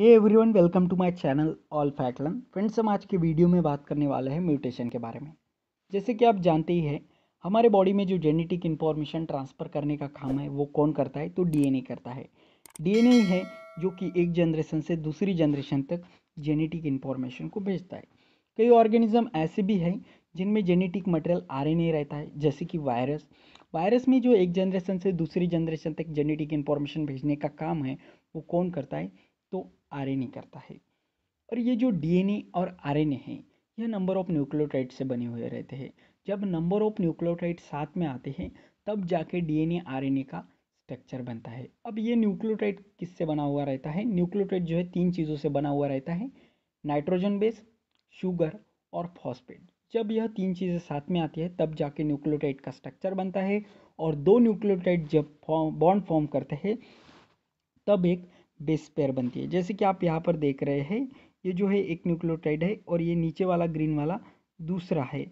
hey everyone welcome to my channel all फैक्टलन friends हम आज के वीडियो में बात करने वाले हैं म्यूटेशन के बारे में जैसे कि आप जानते ही हैं हमारे बॉडी में जो जेनेटिक इन्फॉर्मेशन ट्रांसफ़र करने का काम है वो कौन करता है तो डीएनए करता है डीएनए है जो कि एक जनरेशन से दूसरी जनरेशन तक जेनेटिक इन्फॉर्मेशन को भेजता है कई ऑर्गेनिज्म ऐसे भी हैं जिनमें जेनेटिक मटेरियल आर रहता है जैसे कि वायरस वायरस में जो एक जनरेशन से दूसरी जनरेशन तक जेनेटिक इन्फॉर्मेशन भेजने का काम है वो कौन करता है तो आर करता है और ये जो डी और आर है यह नंबर ऑफ न्यूक्लियोटाइड से बने हुए रहते हैं जब नंबर ऑफ न्यूक्लियोटाइड साथ में आते हैं तब जाके डीएनए आरएनए का स्ट्रक्चर बनता है अब ये न्यूक्लियोटाइड किससे बना हुआ रहता है न्यूक्लियोटाइड जो है तीन चीज़ों से बना हुआ रहता है नाइट्रोजन बेस शुगर और फॉस्फेट जब यह तीन चीज़ें साथ में आती है तब जाके न्यूक्लियोटाइड का स्ट्रक्चर बनता है और दो न्यूक्लियोटाइड जब फॉर्म बॉन्ड फॉर्म करते हैं तब एक बेस पेयर बनती है जैसे कि आप यहाँ पर देख रहे हैं ये जो है एक न्यूक्लियोटाइड है और ये नीचे वाला ग्रीन वाला दूसरा है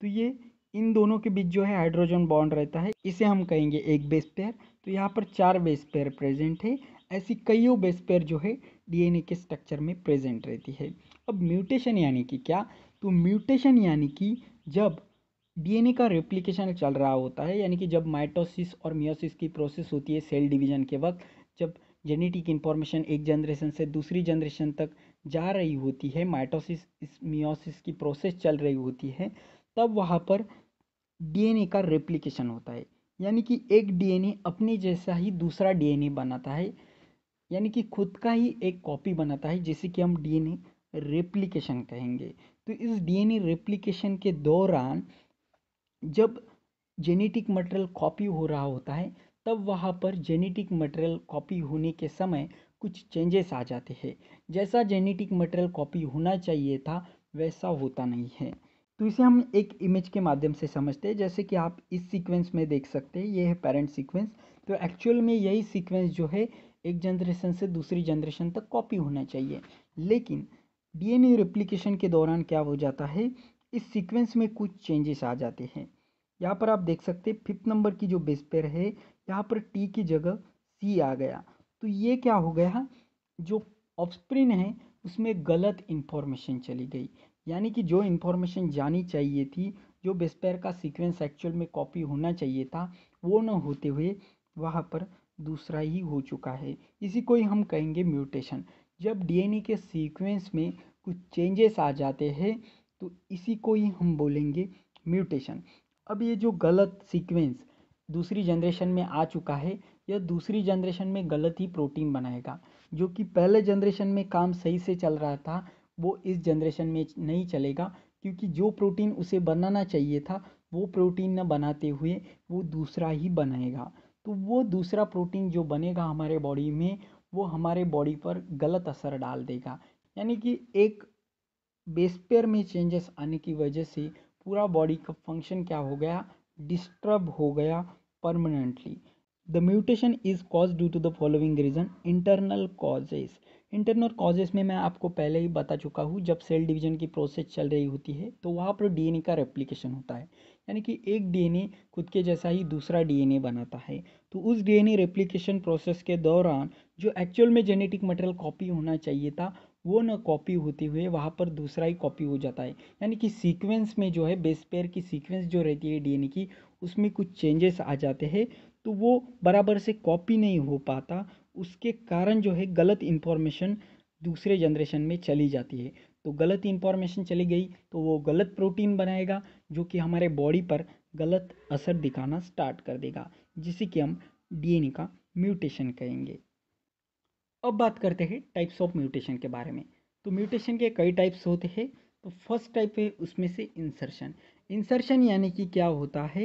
तो ये इन दोनों के बीच जो है हाइड्रोजन बॉन्ड रहता है इसे हम कहेंगे एक बेस पेयर तो यहाँ पर चार बेस पेयर प्रेजेंट है ऐसी कईयों बेस पेयर जो है डीएनए के स्ट्रक्चर में प्रेजेंट रहती है अब म्यूटेशन यानी कि क्या तो म्यूटेशन यानी कि जब डीएनए का रेप्लिकेशन चल रहा होता है यानी कि जब माइटोसिस और मियोसिस की प्रोसेस होती है सेल डिवीजन के वक्त जब जेनेटिक इन्फॉर्मेशन एक जनरेशन से दूसरी जनरेशन तक जा रही होती है माइटोसिस मियोसिस की प्रोसेस चल रही होती है तब वहाँ पर डीएनए का रेप्लिकेशन होता है यानी कि एक डीएनए अपने जैसा ही दूसरा डीएनए बनाता है यानी कि खुद का ही एक कॉपी बनाता है जिसे कि हम डीएनए रेप्लिकेशन कहेंगे तो इस डीएनए रेप्लिकेशन के दौरान जब जेनेटिक मटेरियल कॉपी हो रहा होता है तब वहाँ पर जेनेटिक मटेरियल कॉपी होने के समय कुछ चेंजेस आ जाते हैं जैसा जेनेटिक मटेरियल कॉपी होना चाहिए था वैसा होता नहीं है तो इसे हम एक इमेज के माध्यम से समझते हैं जैसे कि आप इस सीक्वेंस में देख सकते हैं ये है पेरेंट सीक्वेंस तो एक्चुअल में यही सीक्वेंस जो है एक जनरेशन से दूसरी जनरेशन तक कॉपी होना चाहिए लेकिन डीएनए रेप्लिकेशन के दौरान क्या हो जाता है इस सीक्वेंस में कुछ चेंजेस आ जाते हैं यहाँ पर आप देख सकते हैं फिफ्थ नंबर की जो बेस पेयर है यहाँ पर टी की जगह सी आ गया तो ये क्या हो गया जो ऑफस्प्रिन है उसमें गलत इन्फॉर्मेशन चली गई यानी कि जो इन्फॉर्मेशन जानी चाहिए थी जो बेस्पैर का सीक्वेंस एक्चुअल में कॉपी होना चाहिए था वो न होते हुए वहाँ पर दूसरा ही हो चुका है इसी को ही हम कहेंगे म्यूटेशन जब डीएनए के सीक्वेंस में कुछ चेंजेस आ जाते हैं तो इसी को ही हम बोलेंगे म्यूटेशन अब ये जो गलत सीक्वेंस दूसरी जनरेशन में आ चुका है यह दूसरी जनरेशन में गलत ही प्रोटीन बनाएगा जो कि पहले जनरेशन में काम सही से चल रहा था वो इस जनरेशन में नहीं चलेगा क्योंकि जो प्रोटीन उसे बनाना चाहिए था वो प्रोटीन न बनाते हुए वो दूसरा ही बनाएगा तो वो दूसरा प्रोटीन जो बनेगा हमारे बॉडी में वो हमारे बॉडी पर गलत असर डाल देगा यानी कि एक बेस्पेयर में चेंजेस आने की वजह से पूरा बॉडी का फंक्शन क्या हो गया डिस्टर्ब हो गया permanently the mutation is caused due to the following reason internal causes internal causes में मैं आपको पहले ही बता चुका हूँ जब सेल डिवीजन की प्रोसेस चल रही होती है तो वहाँ पर डीएनए का रेप्लिकेशन होता है यानी कि एक डीएनए खुद के जैसा ही दूसरा डीएनए बनाता है तो उस डीएनए रेप्लिकेशन प्रोसेस के दौरान जो एक्चुअल में जेनेटिक मटेरियल कॉपी होना चाहिए था वो ना कॉपी होते हुए वहाँ पर दूसरा ही कॉपी हो जाता है यानी कि सीक्वेंस में जो है बेस पेयर की सीक्वेंस जो रहती है डीएनए की उसमें कुछ चेंजेस आ जाते हैं तो वो बराबर से कॉपी नहीं हो पाता उसके कारण जो है गलत इन्फॉर्मेशन दूसरे जनरेशन में चली जाती है तो गलत इन्फॉर्मेशन चली गई तो वो गलत प्रोटीन बनाएगा जो कि हमारे बॉडी पर गलत असर दिखाना स्टार्ट कर देगा जिसे कि हम डीएनए का म्यूटेशन कहेंगे अब बात करते हैं टाइप्स ऑफ म्यूटेशन के बारे में तो म्यूटेशन के कई टाइप्स होते हैं तो फर्स्ट टाइप है उसमें से इंसर्शन इंसर्शन यानी कि क्या होता है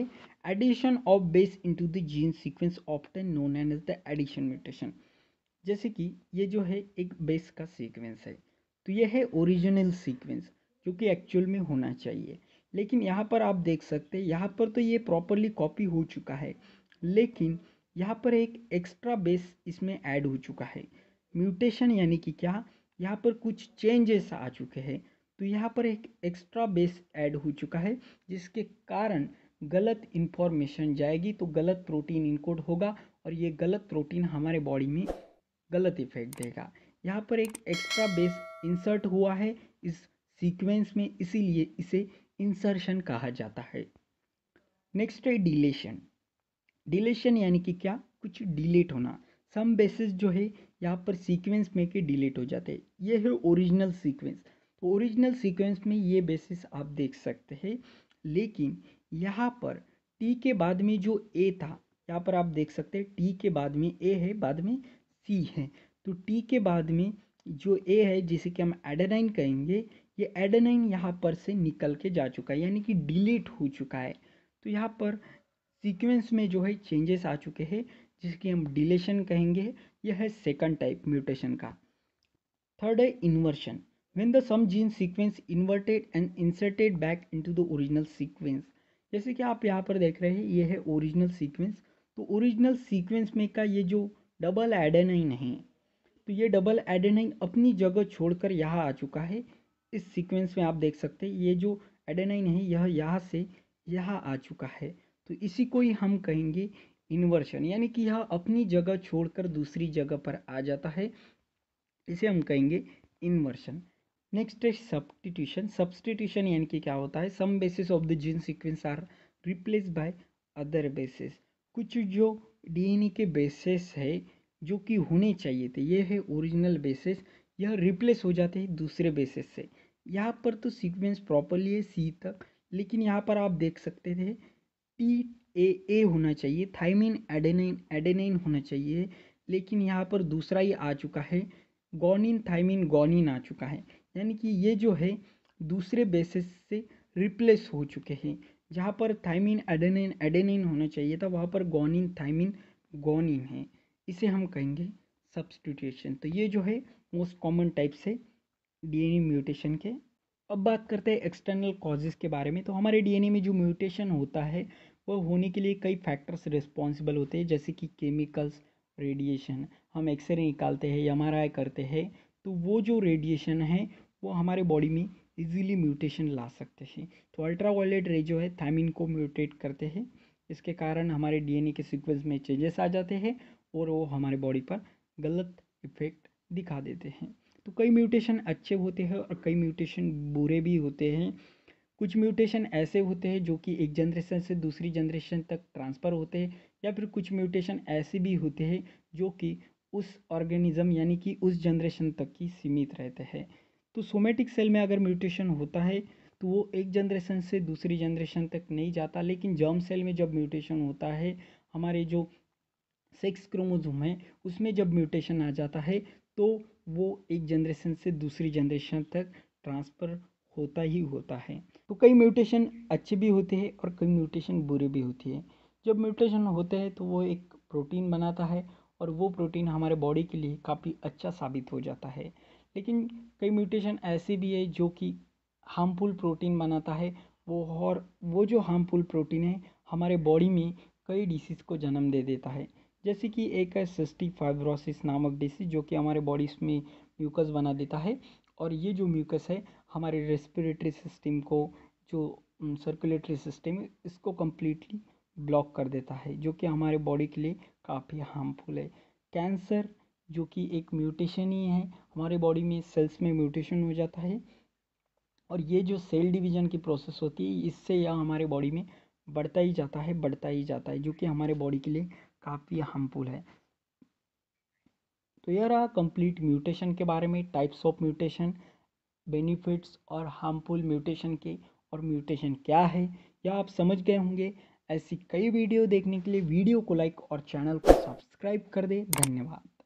addition of base into the gene sequence often known an as the addition mutation जैसे कि ये जो है एक बेस का सीक्वेंस है तो ये है ओरिजिनल सीक्वेंस जो कि एक्चुअल में होना चाहिए लेकिन यहाँ पर आप देख सकते हैं यहाँ पर तो ये प्रॉपरली कॉपी हो चुका है लेकिन यहाँ पर एक एक्स्ट्रा बेस इसमें ऐड हो चुका है म्यूटेशन यानी कि क्या यहाँ पर कुछ चेंजेस आ चुके हैं तो यहाँ पर एक एक्स्ट्रा बेस ऐड हो चुका है जिसके कारण गलत इन्फॉर्मेशन जाएगी तो गलत प्रोटीन इनकोड होगा और ये गलत प्रोटीन हमारे बॉडी में गलत इफेक्ट देगा यहाँ पर एक एक्स्ट्रा बेस इंसर्ट हुआ है इस सीक्वेंस में इसीलिए इसे इंसर्शन कहा जाता है नेक्स्ट है डिलेशन डिलेशन यानी कि क्या कुछ डिलेट होना सम बेसिस जो है यहाँ पर सीक्वेंस में के डिलेट हो जाते हैं ये है ओरिजिनल सीक्वेंस तो ओरिजिनल सीक्वेंस में ये बेसिस आप देख सकते हैं लेकिन यहाँ पर टी के बाद में जो ए था यहाँ पर आप देख सकते हैं टी के बाद में ए है बाद में सी है तो टी के बाद में जो ए है जिसे कि हम एडेनाइन कहेंगे ये एडेनाइन यहाँ पर से निकल के जा चुका है यानी कि डिलीट हो चुका है तो यहाँ पर सीक्वेंस में जो है चेंजेस आ चुके हैं जिसकी हम डिलेशन कहेंगे यह है सेकंड टाइप म्यूटेशन का थर्ड है inversion when the some gene sequence inverted and inserted back into the original sequence जैसे कि आप यहाँ पर देख रहे हैं ये है ओरिजिनल सीक्वेंस तो ओरिजिनल सीक्वेंस में का ये जो डबल एडेनाइन है तो ये डबल एडेनाइन अपनी जगह छोड़कर यहाँ आ चुका है इस सीक्वेंस में आप देख सकते हैं ये जो एडेनाइन है यह यहाँ से यहाँ आ चुका है तो इसी को ही हम कहेंगे इन्वर्शन यानी कि यह अपनी जगह छोड़कर दूसरी जगह पर आ जाता है इसे हम कहेंगे इन्वर्शन नेक्स्ट है सब्सटीट्यूशन सब्सटीट्यूशन यानी कि क्या होता है some bases of the gene sequence are replace by other bases कुछ जो डीएनए के बेसिस है जो कि होने चाहिए थे ये है ओरिजिनल बेसिस यह रिप्लेस हो जाते हैं दूसरे बेसिस से यहाँ पर तो सीक्वेंस प्रॉपरली है सी तक लेकिन यहाँ पर आप देख सकते थे टी ए ए होना चाहिए थाइमिन एडेनाइन एडेनाइन होना चाहिए लेकिन यहाँ पर दूसरा ही आ चुका है गोनिन थाइमिन गोनिन आ चुका है यानी कि ये जो है दूसरे बेसिस से रिप्लेस हो चुके हैं जहाँ पर थाइमिन एडेनिन एडेनिन होना चाहिए था वहाँ पर गोनिन थाइमिन गोनिन है इसे हम कहेंगे सब्सटीट्यूशन तो ये जो है मोस्ट कॉमन टाइप से डीएनए म्यूटेशन के अब बात करते हैं एक्सटर्नल कॉजेज़ के बारे में तो हमारे डीएनए में जो म्यूटेशन होता है वो होने के लिए कई फैक्टर्स रिस्पॉन्सिबल होते हैं जैसे कि केमिकल्स रेडिएशन हम एक्सरे निकालते हैं एम करते हैं तो वो जो रेडिएशन है वो हमारे बॉडी में ईज़िली म्यूटेशन ला सकते हैं तो अल्ट्रा वायलेट रे जो है थायमिन को म्यूटेट करते हैं इसके कारण हमारे डीएनए के सीक्वेंस में चेंजेस आ जाते हैं और वो हमारे बॉडी पर गलत इफेक्ट दिखा देते हैं तो कई म्यूटेशन अच्छे होते हैं और कई म्यूटेशन बुरे भी होते हैं कुछ म्यूटेशन ऐसे होते हैं जो कि एक जनरेशन से दूसरी जनरेशन तक ट्रांसफ़र होते हैं या फिर कुछ म्यूटेशन ऐसे भी होते हैं जो कि उस ऑर्गेनिज़म यानी कि उस जनरेशन तक ही सीमित रहते हैं तो सोमेटिक सेल में अगर म्यूटेशन होता है तो वो एक जनरेशन से दूसरी जनरेशन तक नहीं जाता लेकिन जर्म सेल में जब म्यूटेशन होता है हमारे जो सेक्स क्रोमोजोम है उसमें जब म्यूटेशन आ जाता है तो वो एक जनरेशन से दूसरी जनरेशन तक ट्रांसफ़र होता ही होता है तो कई म्यूटेशन अच्छे भी होते हैं और कई म्यूटेशन बुरे भी होती है जब म्यूटेशन होते हैं तो वो एक प्रोटीन बनाता है और वो प्रोटीन हमारे बॉडी के लिए काफ़ी अच्छा साबित हो जाता है लेकिन कई म्यूटेशन ऐसे भी है जो कि हार्मफुल प्रोटीन बनाता है वो और वो जो हार्मफुल प्रोटीन है हमारे बॉडी में कई डिसीज़ को जन्म दे देता है जैसे कि एक है सिस्टिक फाइब्रोसिस नामक डिसीज़ जो कि हमारे बॉडी में म्यूकस बना देता है और ये जो म्यूकस है हमारे रेस्पिरेटरी सिस्टम को जो सर्कुलेटरी सिस्टम है इसको कम्प्लीटली ब्लॉक कर देता है जो कि हमारे बॉडी के लिए काफ़ी हार्मफुल है कैंसर जो कि एक म्यूटेशन ही है हमारे बॉडी में सेल्स में म्यूटेशन हो जाता है और ये जो सेल डिवीज़न की प्रोसेस होती है इससे यह हमारे बॉडी में बढ़ता ही जाता है बढ़ता ही जाता है जो कि हमारे बॉडी के लिए काफ़ी हार्मफुल है तो यह रहा कंप्लीट म्यूटेशन के बारे में टाइप्स ऑफ म्यूटेशन बेनिफिट्स और हार्मफुल म्यूटेशन के और म्यूटेशन क्या है यह आप समझ गए होंगे ऐसी कई वीडियो देखने के लिए वीडियो को लाइक और चैनल को सब्सक्राइब कर दें धन्यवाद